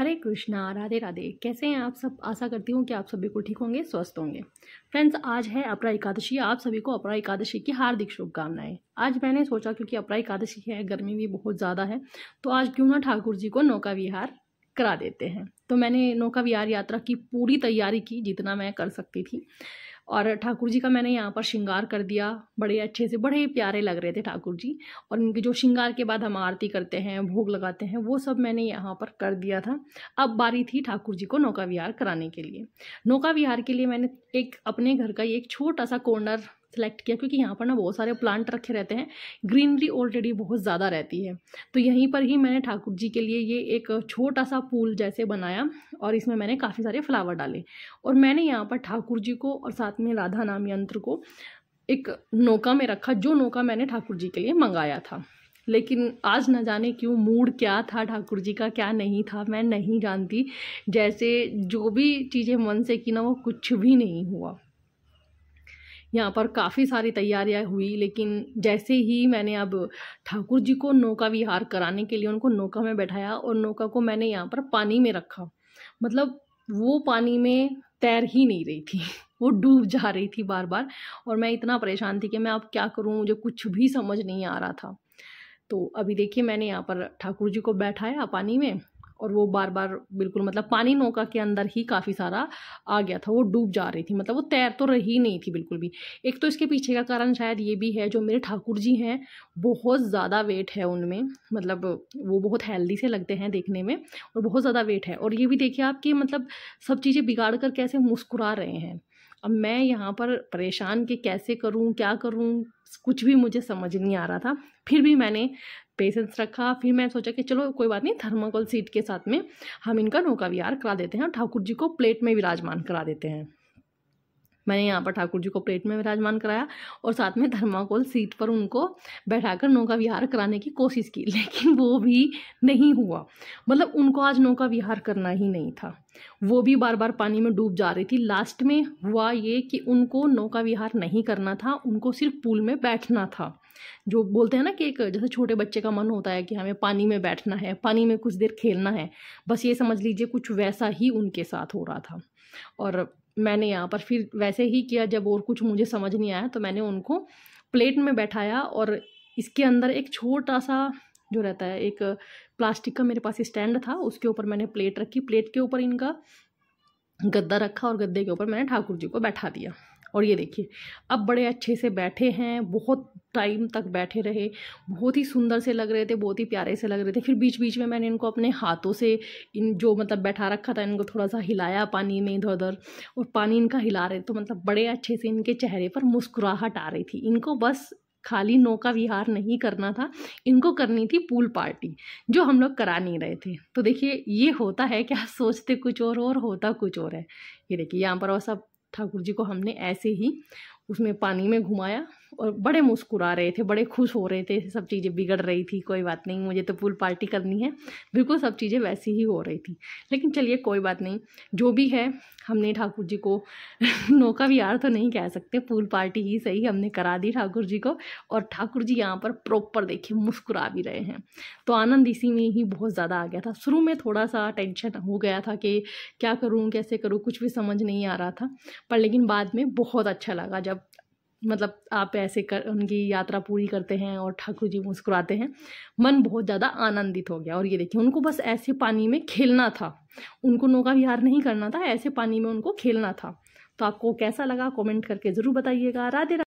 हरे कृष्णा राधे राधे कैसे हैं आप सब आशा करती हूँ कि आप सभी को ठीक होंगे स्वस्थ होंगे फ्रेंड्स आज है अपरा एकादशी आप सभी को अपरा एकादशी की हार्दिक शुभकामनाएं आज मैंने सोचा क्योंकि अपरा एकादशी है गर्मी भी बहुत ज़्यादा है तो आज क्यों ना ठाकुर जी को नौका विहार करा देते हैं तो मैंने नौका विहार यात्रा की पूरी तैयारी की जितना मैं कर सकती थी और ठाकुर जी का मैंने यहाँ पर श्रृंगार कर दिया बड़े अच्छे से बड़े प्यारे लग रहे थे ठाकुर जी और उनके जो श्रृंगार के बाद हम आरती करते हैं भोग लगाते हैं वो सब मैंने यहाँ पर कर दिया था अब बारी थी ठाकुर जी को नौका विहार कराने के लिए नौका विहार के लिए मैंने एक अपने घर का एक छोटा सा कॉर्नर सेलेक्ट किया क्योंकि यहाँ पर ना बहुत सारे प्लांट रखे रहते हैं ग्रीनरी ऑलरेडी बहुत ज़्यादा रहती है तो यहीं पर ही मैंने ठाकुर जी के लिए ये एक छोटा सा पूल जैसे बनाया और इसमें मैंने काफ़ी सारे फ्लावर डाले और मैंने यहाँ पर ठाकुर जी को और साथ में राधा नाम यंत्र को एक नौका में रखा जो नौका मैंने ठाकुर जी के लिए मंगाया था लेकिन आज न जाने क्यों मूड क्या था ठाकुर जी का क्या नहीं था मैं नहीं जानती जैसे जो भी चीज़ें मन से की ना वो कुछ भी नहीं हुआ यहाँ पर काफ़ी सारी तैयारियाँ हुई लेकिन जैसे ही मैंने अब ठाकुर जी को नौका विहार कराने के लिए उनको नौका में बैठाया और नौका को मैंने यहाँ पर पानी में रखा मतलब वो पानी में तैर ही नहीं रही थी वो डूब जा रही थी बार बार और मैं इतना परेशान थी कि मैं अब क्या करूँ मुझे कुछ भी समझ नहीं आ रहा था तो अभी देखिए मैंने यहाँ पर ठाकुर जी को बैठाया पानी में और वो बार बार बिल्कुल मतलब पानी नौका के अंदर ही काफ़ी सारा आ गया था वो डूब जा रही थी मतलब वो तैर तो रही नहीं थी बिल्कुल भी एक तो इसके पीछे का कारण शायद ये भी है जो मेरे ठाकुर जी हैं बहुत ज़्यादा वेट है उनमें मतलब वो बहुत हेल्दी से लगते हैं देखने में और बहुत ज़्यादा वेट है और ये भी देखिए आप कि मतलब सब चीज़ें बिगाड़ कर कैसे मुस्कुरा रहे हैं अब मैं यहाँ पर परेशान कि कैसे करूँ क्या करूँ कुछ भी मुझे समझ नहीं आ रहा था फिर भी मैंने पेशेंस रखा फिर मैंने सोचा कि चलो कोई बात नहीं थर्माकोल सीट के साथ में हम इनका नौका विहार करा देते हैं और ठाकुर जी को प्लेट में विराजमान करा देते हैं मैंने यहाँ पर ठाकुर जी को प्लेट में विराजमान कराया और साथ में धर्माकोल सीट पर उनको बैठाकर नौका विहार कराने की कोशिश की लेकिन वो भी नहीं हुआ मतलब उनको आज नौका विहार करना ही नहीं था वो भी बार बार पानी में डूब जा रही थी लास्ट में हुआ ये कि उनको नौका विहार नहीं करना था उनको सिर्फ पुल में बैठना था जो बोलते हैं ना कि एक जैसे छोटे बच्चे का मन होता है कि हमें पानी में बैठना है पानी में कुछ देर खेलना है बस ये समझ लीजिए कुछ वैसा ही उनके साथ हो रहा था और मैंने यहाँ पर फिर वैसे ही किया जब और कुछ मुझे समझ नहीं आया तो मैंने उनको प्लेट में बैठाया और इसके अंदर एक छोटा सा जो रहता है एक प्लास्टिक का मेरे पास स्टैंड था उसके ऊपर मैंने प्लेट रखी प्लेट के ऊपर इनका गद्दा रखा और गद्दे के ऊपर मैंने ठाकुर जी को बैठा दिया और ये देखिए अब बड़े अच्छे से बैठे हैं बहुत टाइम तक बैठे रहे बहुत ही सुंदर से लग रहे थे बहुत ही प्यारे से लग रहे थे फिर बीच बीच में मैंने इनको अपने हाथों से इन जो मतलब बैठा रखा था इनको थोड़ा सा हिलाया पानी में इधर उधर और पानी इनका हिला रहे तो मतलब बड़े अच्छे से इनके चेहरे पर मुस्कुराहट आ रही थी इनको बस खाली नौका विहार नहीं करना था इनको करनी थी पूल पार्टी जो हम लोग करा नहीं रहे थे तो देखिए ये होता है क्या सोचते कुछ और और होता कुछ और है ये देखिए यहाँ पर और सब ठाकुर जी को हमने ऐसे ही उसमें पानी में घुमाया और बड़े मुस्कुरा रहे थे बड़े खुश हो रहे थे सब चीज़ें बिगड़ रही थी कोई बात नहीं मुझे तो पूल पार्टी करनी है बिल्कुल सब चीज़ें वैसी ही हो रही थी लेकिन चलिए कोई बात नहीं जो भी है हमने ठाकुर जी को नौका विहार तो नहीं कह सकते पूल पार्टी ही सही हमने करा दी ठाकुर जी को और ठाकुर जी यहाँ पर प्रॉपर देखिए मुस्कुरा भी रहे हैं तो आनंद इसी में ही बहुत ज़्यादा आ गया था शुरू में थोड़ा सा टेंशन हो गया था कि क्या करूँ कैसे करूँ कुछ भी समझ नहीं आ रहा था पर लेकिन बाद में बहुत अच्छा लगा जब मतलब आप ऐसे कर उनकी यात्रा पूरी करते हैं और ठाकुर जी मुस्कुराते हैं मन बहुत ज़्यादा आनंदित हो गया और ये देखिए उनको बस ऐसे पानी में खेलना था उनको नौका विहार नहीं करना था ऐसे पानी में उनको खेलना था तो आपको कैसा लगा कमेंट करके ज़रूर बताइएगा राधे